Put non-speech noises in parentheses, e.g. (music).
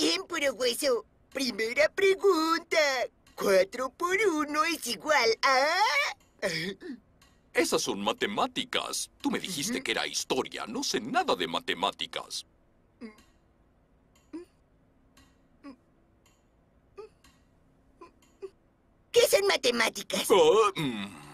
Bien, puro hueso. Primera pregunta. Cuatro por uno es igual a... (laughs) Esas son matemáticas. Tú me dijiste que era historia. No sé nada de matemáticas. ¿Qué son matemáticas? Oh, mm.